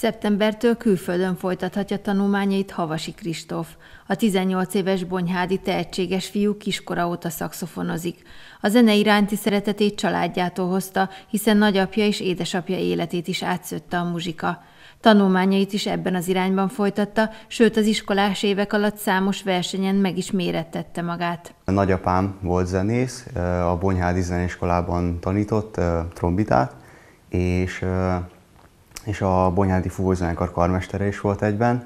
Szeptembertől külföldön folytathatja tanulmányait Havasi Kristóf. A 18 éves bonyhádi tehetséges fiú kiskora óta szakszofonozik. A zene iránti szeretetét családjától hozta, hiszen nagyapja és édesapja életét is átszötte a muzsika. Tanulmányait is ebben az irányban folytatta, sőt az iskolás évek alatt számos versenyen meg is mérettette magát. A nagyapám volt zenész, a Bonyhádi Zeneiskolában tanított trombitát, és és a Bonyádi Fúvózenekar karmestere is volt egyben.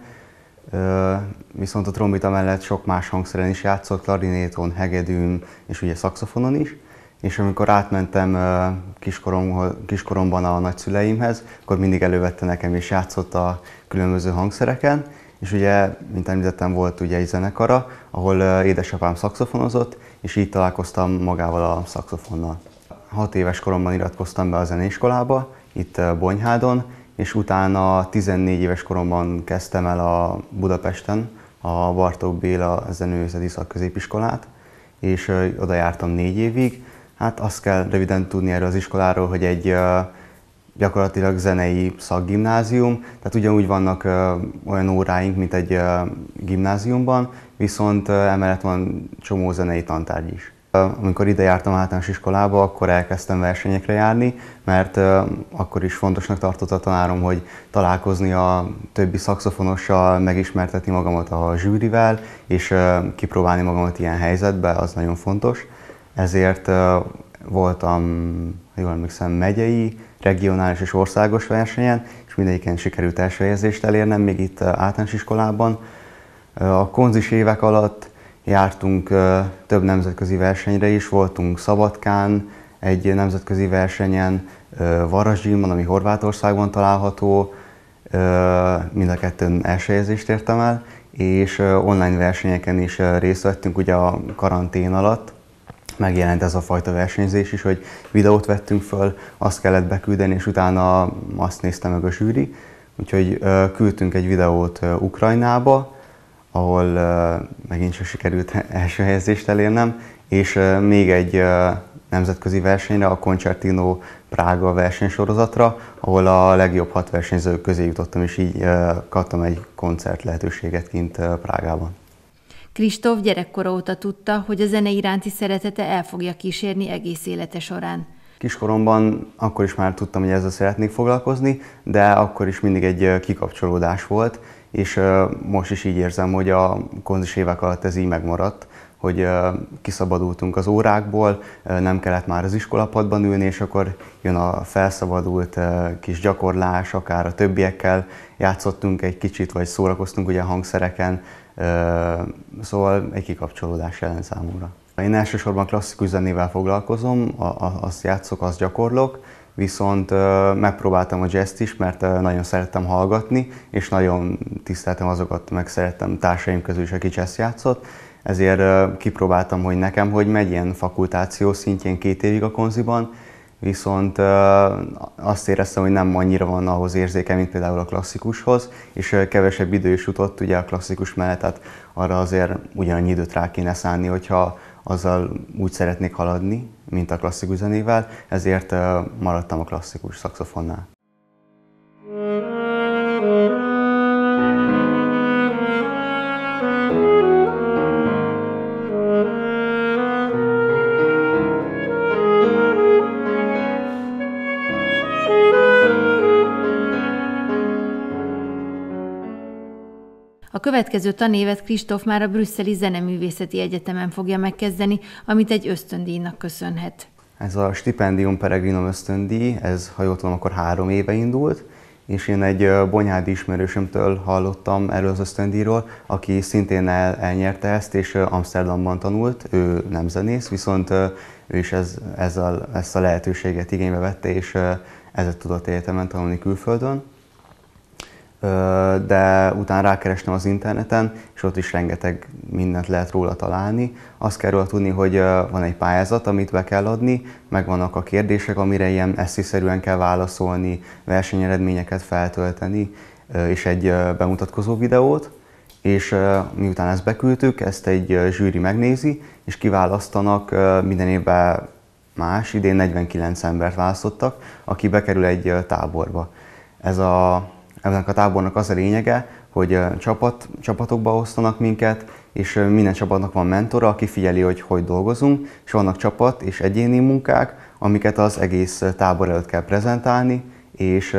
Viszont a trombita mellett sok más hangszeren is játszott, klarinéton, hegedűn és ugye szaxofonon is. És amikor átmentem kiskorom, kiskoromban a nagyszüleimhez, akkor mindig elővette nekem és játszott a különböző hangszereken. És ugye, mint említettem, volt ugye egy zenekara, ahol édesapám szaxofonozott, és így találkoztam magával a szaxofonnal. Hat éves koromban iratkoztam be a zenéskolába, itt Bonyhádon, és utána 14 éves koromban kezdtem el a Budapesten a Bartók Béla Zenőzeti Szakközépiskolát, és oda jártam négy évig. Hát azt kell röviden tudni erről az iskoláról, hogy egy gyakorlatilag zenei szakgimnázium, tehát ugyanúgy vannak olyan óráink, mint egy gimnáziumban, viszont emellett van csomó zenei tantárgy is. Amikor ide jártam általános iskolába, akkor elkezdtem versenyekre járni, mert akkor is fontosnak tartotta a tanárom, hogy találkozni a többi szakszofonossal, megismertetni magamat a zsűrivel, és kipróbálni magamat ilyen helyzetbe, az nagyon fontos. Ezért voltam, jól emlékszem, megyei, regionális és országos versenyen, és mindegyiken sikerült első érzést elérnem, még itt általános iskolában. A konzis évek alatt jártunk több nemzetközi versenyre is, voltunk Szabadkán, egy nemzetközi versenyen, Varasgyilman, ami Horvátországban található, mind a kettőn elsőjezést értem el, és online versenyeken is részt vettünk ugye a karantén alatt. Megjelent ez a fajta versenyzés is, hogy videót vettünk föl, azt kellett beküldeni, és utána azt nézte meg a zsűri. Úgyhogy küldtünk egy videót Ukrajnába, ahol uh, megint csak sikerült első helyezést elérnem, és uh, még egy uh, nemzetközi versenyre, a Concertino Prága versenysorozatra, ahol a legjobb hat versenyző közé jutottam, és így kaptam egy koncert lehetőséget kint Prágában. Kristóf gyerekkora óta tudta, hogy a zene iránti szeretete el fogja kísérni egész élete során. Kiskoromban akkor is már tudtam, hogy ezzel szeretnék foglalkozni, de akkor is mindig egy kikapcsolódás volt, és most is így érzem, hogy a konzis évek alatt ez így megmaradt, hogy kiszabadultunk az órákból, nem kellett már az iskolapadban ülni, és akkor jön a felszabadult kis gyakorlás, akár a többiekkel játszottunk egy kicsit, vagy szórakoztunk ugye a hangszereken, szóval egy kikapcsolódás jelen számomra. Én elsősorban klasszikus zenével foglalkozom, azt játszok, azt gyakorlok, viszont megpróbáltam a jazzt is, mert nagyon szerettem hallgatni, és nagyon tiszteltem azokat, meg szerettem társaim közül is, aki jazz játszott, ezért kipróbáltam, hogy nekem, hogy megy ilyen fakultáció szintjén két évig a konziban, viszont azt éreztem, hogy nem annyira van ahhoz érzéke, mint például a klasszikushoz, és kevesebb idő is jutott ugye a klasszikus mellett, tehát arra azért ugyanannyi időt rá kéne szállni, hogyha azzal úgy szeretnék haladni, mint a klasszikus zenével, ezért maradtam a klasszikus szaxofonnál. A következő tanévet Kristóf már a Brüsszeli Zeneművészeti Egyetemen fogja megkezdeni, amit egy ösztöndíjnak köszönhet. Ez a Stipendium Peregrinum ösztöndíj, ez ha jól tudom, akkor három éve indult, és én egy bonyhádi ismerősömtől hallottam erről az ösztöndíjról, aki szintén el, elnyerte ezt, és Amsterdamban tanult, ő nem zenész, viszont ő is ez, ez a, ezt a lehetőséget igénybe vette, és ezzel tudott egyetemen tanulni külföldön de utána rákerestem az interneten, és ott is rengeteg mindent lehet róla találni. Azt kell róla tudni, hogy van egy pályázat, amit be kell adni, meg vannak a kérdések, amire ilyen esziszerűen kell válaszolni, versenyeredményeket feltölteni, és egy bemutatkozó videót, és miután ezt beküldtük, ezt egy zsűri megnézi, és kiválasztanak minden évben más, idén 49 embert választottak, aki bekerül egy táborba. Ez a ennek a tábornak az a lényege, hogy csapat, csapatokba osztanak minket, és minden csapatnak van mentora, aki figyeli, hogy hogy dolgozunk, és vannak csapat és egyéni munkák, amiket az egész tábor előtt kell prezentálni, és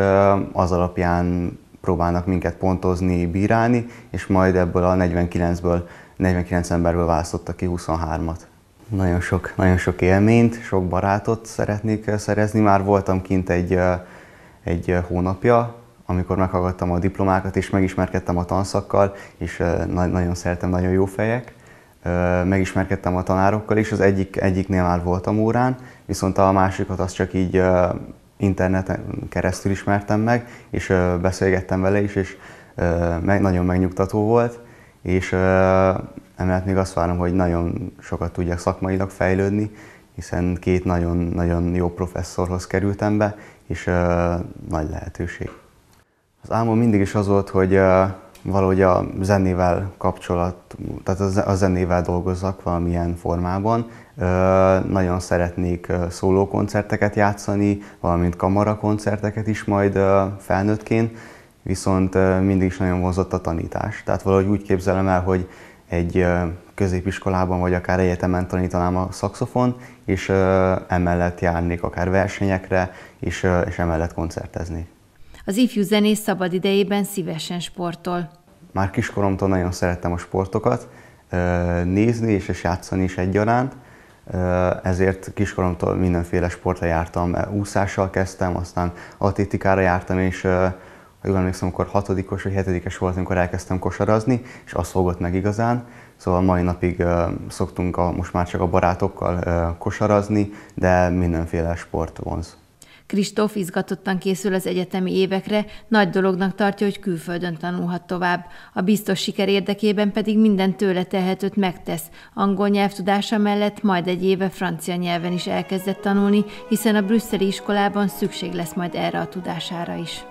az alapján próbálnak minket pontozni, bírálni, és majd ebből a 49-ből, 49 emberből választottak ki 23-at. Nagyon sok, nagyon sok élményt, sok barátot szeretnék szerezni. Már voltam kint egy, egy hónapja, amikor meghallgattam a diplomákat és megismerkedtem a tanszakkal, és nagyon szeretem, nagyon jó fejek. Megismerkedtem a tanárokkal is, az egyik, egyiknél már voltam órán, viszont a másikat azt csak így interneten keresztül ismertem meg, és beszélgettem vele is, és meg, nagyon megnyugtató volt, és emellett még azt várom, hogy nagyon sokat tudjak szakmailag fejlődni, hiszen két nagyon-nagyon jó professzorhoz kerültem be, és nagy lehetőség. Az álmom mindig is az volt, hogy valahogy a zenével kapcsolat, tehát a zenével dolgozzak valamilyen formában. Nagyon szeretnék szólókoncerteket játszani, valamint kamarakoncerteket is majd felnőttként, viszont mindig is nagyon vonzott a tanítás. Tehát valahogy úgy képzelem el, hogy egy középiskolában vagy akár egyetemen tanítanám a szakszofon, és emellett járnék akár versenyekre, és, és emellett koncerteznék. Az ifjú zenész szabad idejében szívesen sportol. Már kiskoromtól nagyon szerettem a sportokat, nézni és játszani is egyaránt, ezért kiskoromtól mindenféle sportra jártam, e, úszással kezdtem, aztán atlétikára jártam, és ha jól emlékszem, akkor hatodikos vagy hetedikes volt, amikor elkezdtem kosarazni, és az fogott meg igazán. Szóval mai napig szoktunk a, most már csak a barátokkal kosarazni, de mindenféle sport vonz. Kristóf izgatottan készül az egyetemi évekre, nagy dolognak tartja, hogy külföldön tanulhat tovább. A biztos siker érdekében pedig minden tőle tehetőt megtesz. Angol nyelvtudása mellett majd egy éve francia nyelven is elkezdett tanulni, hiszen a brüsszeli iskolában szükség lesz majd erre a tudására is.